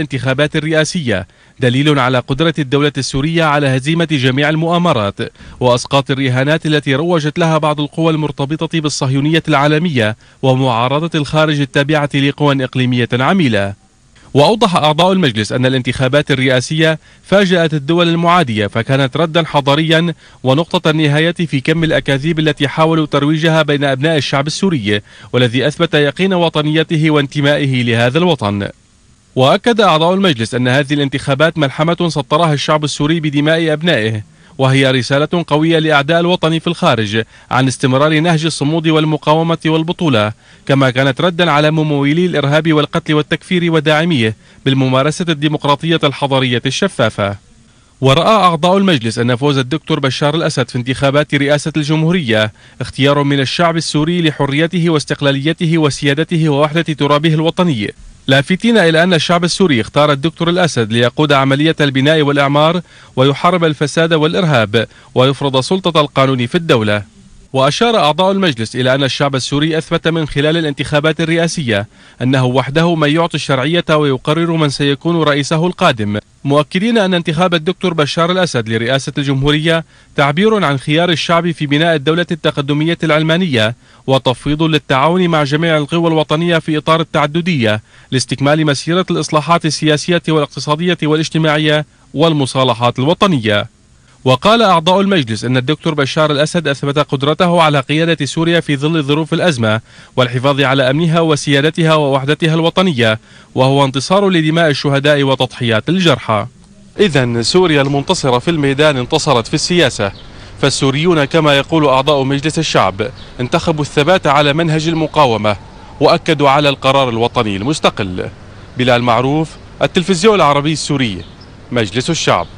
الانتخابات الرئاسية دليل على قدرة الدولة السورية على هزيمة جميع المؤامرات وأسقاط الرهانات التي روجت لها بعض القوى المرتبطة بالصهيونية العالمية ومعارضة الخارج التابعة لقوى إقليمية عميلة وأوضح أعضاء المجلس أن الانتخابات الرئاسية فاجأت الدول المعادية فكانت ردا حضاريا ونقطة النهاية في كم الأكاذيب التي حاولوا ترويجها بين أبناء الشعب السوري والذي أثبت يقين وطنيته وانتمائه لهذا الوطن وأكد أعضاء المجلس أن هذه الانتخابات ملحمة سطرها الشعب السوري بدماء أبنائه وهي رسالة قوية لأعداء الوطن في الخارج عن استمرار نهج الصمود والمقاومة والبطولة كما كانت ردا على ممولي الإرهاب والقتل والتكفير وداعميه بالممارسة الديمقراطية الحضرية الشفافة ورأى أعضاء المجلس أن فوز الدكتور بشار الأسد في انتخابات رئاسة الجمهورية اختيار من الشعب السوري لحريته واستقلاليته وسيادته ووحدة ترابه الوطني لافتين إلى أن الشعب السوري اختار الدكتور الأسد ليقود عملية البناء والإعمار ويحارب الفساد والإرهاب ويفرض سلطة القانون في الدولة وأشار أعضاء المجلس إلى أن الشعب السوري أثبت من خلال الانتخابات الرئاسية أنه وحده من يعطي الشرعية ويقرر من سيكون رئيسه القادم مؤكدين أن انتخاب الدكتور بشار الأسد لرئاسة الجمهورية تعبير عن خيار الشعب في بناء الدولة التقدمية العلمانية وتفويض للتعاون مع جميع القوى الوطنية في إطار التعددية لاستكمال مسيرة الإصلاحات السياسية والاقتصادية والاجتماعية والمصالحات الوطنية وقال أعضاء المجلس أن الدكتور بشار الأسد أثبت قدرته على قيادة سوريا في ظل ظروف الأزمة والحفاظ على أمنها وسيادتها ووحدتها الوطنية وهو انتصار لدماء الشهداء وتضحيات الجرحى إذا سوريا المنتصرة في الميدان انتصرت في السياسة فالسوريون كما يقول أعضاء مجلس الشعب انتخبوا الثبات على منهج المقاومة وأكدوا على القرار الوطني المستقل بلال معروف التلفزيون العربي السوري مجلس الشعب